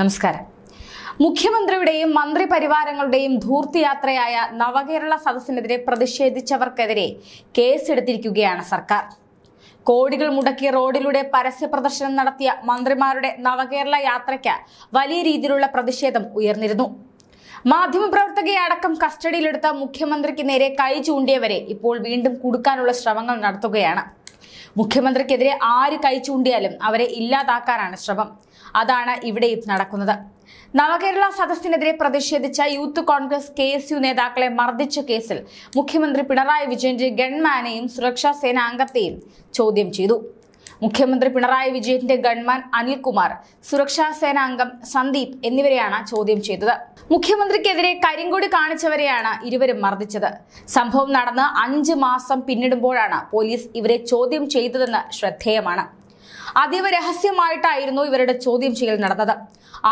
നമസ്കാരം മുഖ്യമന്ത്രിയുടെയും പരിവാരങ്ങളുടെയും ധൂർത്തിയാത്രയായ നവകേരള സദസ്സിനെതിരെ പ്രതിഷേധിച്ചവർക്കെതിരെ കേസെടുത്തിരിക്കുകയാണ് സർക്കാർ കോടികൾ മുടക്കിയ റോഡിലൂടെ പരസ്യ പ്രദർശനം നടത്തിയ മന്ത്രിമാരുടെ നവകേരള യാത്രയ്ക്ക് വലിയ രീതിയിലുള്ള പ്രതിഷേധം ഉയർന്നിരുന്നു മാധ്യമപ്രവർത്തകയെ അടക്കം കസ്റ്റഡിയിലെടുത്ത മുഖ്യമന്ത്രിക്ക് നേരെ കൈ ചൂണ്ടിയവരെ ഇപ്പോൾ വീണ്ടും കുടുക്കാനുള്ള ശ്രമങ്ങൾ നടത്തുകയാണ് മുഖ്യമന്ത്രിക്കെതിരെ ആര് കൈ അവരെ ഇല്ലാതാക്കാനാണ് ശ്രമം അതാണ് ഇവിടെയും നടക്കുന്നത് നവകേരള സദസ്സിനെതിരെ പ്രതിഷേധിച്ച youth congress K S U നേതാക്കളെ മർദ്ദിച്ച കേസിൽ മുഖ്യമന്ത്രി പിണറായി വിജയന്റെ ഗൺമാനെയും സുരക്ഷാ സേനാംഗത്തെയും ചോദ്യം ചെയ്തു മുഖ്യമന്ത്രി പിണറായി വിജയന്റെ ഗൺമാൻ അനിൽകുമാർ സുരക്ഷാ അംഗം സന്ദീപ് എന്നിവരെയാണ് ചോദ്യം ചെയ്തത് മുഖ്യമന്ത്രിക്കെതിരെ കരിങ്കൊടി കാണിച്ചവരെയാണ് ഇരുവരും മർദ്ദിച്ചത് സംഭവം നടന്ന് അഞ്ച് മാസം പിന്നിടുമ്പോഴാണ് പോലീസ് ഇവരെ ചോദ്യം ചെയ്തതെന്ന് ശ്രദ്ധേയമാണ് അതീവ രഹസ്യമായിട്ടായിരുന്നു ഇവരുടെ ചോദ്യം ചെയ്യൽ നടന്നത്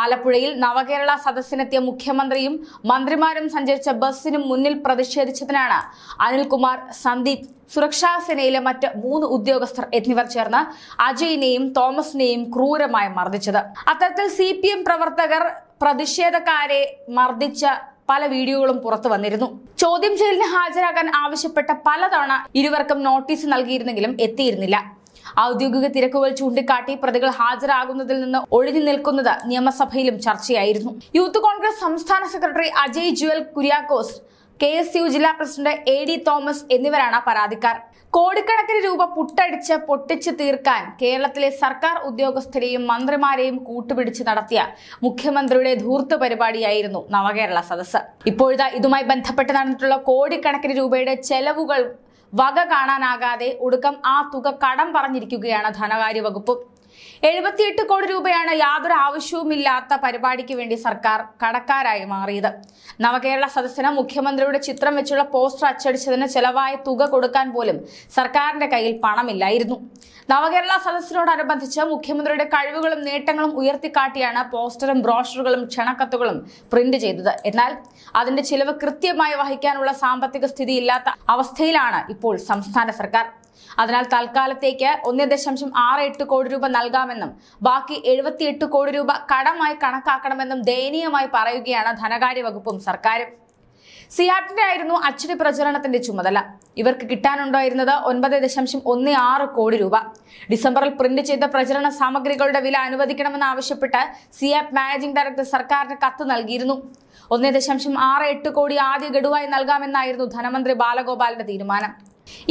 ആലപ്പുഴയിൽ നവകേരള സദസ്സിനെത്തിയ മുഖ്യമന്ത്രിയും മന്ത്രിമാരും സഞ്ചരിച്ച ബസ്സിന് മുന്നിൽ പ്രതിഷേധിച്ചതിനാണ് അനിൽകുമാർ സന്ദീപ് സുരക്ഷാ സേനയിലെ മറ്റ് മൂന്ന് ഉദ്യോഗസ്ഥർ എന്നിവർ ചേർന്ന് അജയിനെയും തോമസിനെയും ക്രൂരമായി മർദ്ദിച്ചത് അത്തരത്തിൽ സി പ്രവർത്തകർ പ്രതിഷേധക്കാരെ മർദ്ദിച്ച പല വീഡിയോകളും പുറത്തു വന്നിരുന്നു ചോദ്യം ചെയ്യലിന് ഹാജരാകാൻ ആവശ്യപ്പെട്ട പലതവണ ഇരുവർക്കും നോട്ടീസ് നൽകിയിരുന്നെങ്കിലും എത്തിയിരുന്നില്ല ഔദ്യോഗിക തിരക്കുകൾ ചൂണ്ടിക്കാട്ടി പ്രതികൾ ഹാജരാകുന്നതിൽ നിന്ന് ഒഴിഞ്ഞു നിൽക്കുന്നത് നിയമസഭയിലും ചർച്ചയായിരുന്നു യൂത്ത് കോൺഗ്രസ് സംസ്ഥാന secretary Ajay Juwal Kuriakose K S U ജില്ലാ പ്രസിഡന്റ് എ ഡി തോമസ് എന്നിവരാണ് പരാതിക്കാർ കോടിക്കണക്കിന് രൂപ പുട്ടടിച്ച് പൊട്ടിച്ചു തീർക്കാൻ കേരളത്തിലെ സർക്കാർ ഉദ്യോഗസ്ഥരെയും മന്ത്രിമാരെയും കൂട്ടുപിടിച്ച് നടത്തിയ മുഖ്യമന്ത്രിയുടെ ധൂർത്ത് പരിപാടിയായിരുന്നു നവകേരള സദസ്സ് ഇപ്പോഴത്തെ ഇതുമായി ബന്ധപ്പെട്ട് നടന്നിട്ടുള്ള കോടിക്കണക്കിന് രൂപയുടെ ചെലവുകൾ വക കാണാനാകാതെ ഒടുക്കം ആ തുക കടം പറഞ്ഞിരിക്കുകയാണ് ധനകാര്യ വകുപ്പ് എഴുപത്തിയെട്ട് കോടി രൂപയാണ് യാതൊരു ആവശ്യവുമില്ലാത്ത പരിപാടിക്ക് വേണ്ടി സർക്കാർ കടക്കാരായി മാറിയത് നവകേരള സദസ്സിന് മുഖ്യമന്ത്രിയുടെ ചിത്രം വെച്ചുള്ള പോസ്റ്റർ അച്ചടിച്ചതിന് ചെലവായ തുക കൊടുക്കാൻ പോലും സർക്കാരിന്റെ കയ്യിൽ പണമില്ലായിരുന്നു നവകേരള സദസ്സിനോടനുബന്ധിച്ച് മുഖ്യമന്ത്രിയുടെ കഴിവുകളും നേട്ടങ്ങളും ഉയർത്തിക്കാട്ടിയാണ് പോസ്റ്ററും ബ്രോഷറുകളും ക്ഷണക്കത്തുകളും പ്രിന്റ് ചെയ്തത് എന്നാൽ അതിന്റെ ചിലവ് കൃത്യമായി വഹിക്കാനുള്ള സാമ്പത്തിക സ്ഥിതി ഇല്ലാത്ത അവസ്ഥയിലാണ് ഇപ്പോൾ സംസ്ഥാന സർക്കാർ അതിനാൽ തൽക്കാലത്തേക്ക് ഒന്ന് ദശാംശം ആറ് എട്ട് കോടി രൂപ നൽകാമെന്നും ബാക്കി എഴുപത്തിയെട്ട് കോടി രൂപ കടമായി കണക്കാക്കണമെന്നും ദയനീയമായി പറയുകയാണ് ധനകാര്യ വകുപ്പും സർക്കാരും ആയിരുന്നു അച്ചടി പ്രചരണത്തിന്റെ ചുമതല ഇവർക്ക് കിട്ടാനുണ്ടായിരുന്നത് ഒൻപത് ദശാംശം ഒന്ന് ആറ് കോടി രൂപ ഡിസംബറിൽ പ്രിന്റ് ചെയ്ത പ്രചരണ സാമഗ്രികളുടെ വില അനുവദിക്കണമെന്ന് ആവശ്യപ്പെട്ട് സിയാപ് മാനേജിംഗ് ഡയറക്ടർ സർക്കാരിന് കത്ത് നൽകിയിരുന്നു ഒന്നേ ദശാംശം ആറ് എട്ട് കോടി ആദ്യ ഗഡുവായി നൽകാമെന്നായിരുന്നു ധനമന്ത്രി ബാലഗോപാലിന്റെ തീരുമാനം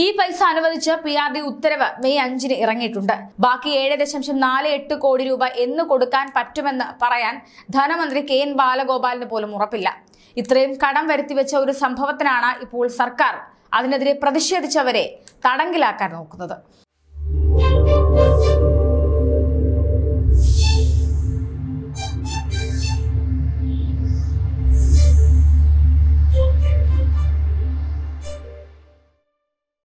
ഈ പൈസ അനുവദിച്ച് പി ആർ ഡി ഉത്തരവ് മെയ് അഞ്ചിന് ഇറങ്ങിയിട്ടുണ്ട് ബാക്കി ഏഴ് ദശാംശം നാല് എട്ട് കോടി രൂപ എന്ന് കൊടുക്കാൻ പറ്റുമെന്ന് പറയാൻ ധനമന്ത്രി കെ എൻ ബാലഗോപാലിന് പോലും ഉറപ്പില്ല ഇത്രയും കടം വെച്ച ഒരു സംഭവത്തിനാണ് ഇപ്പോൾ സർക്കാർ അതിനെതിരെ പ്രതിഷേധിച്ചവരെ തടങ്കിലാക്കാൻ നോക്കുന്നത്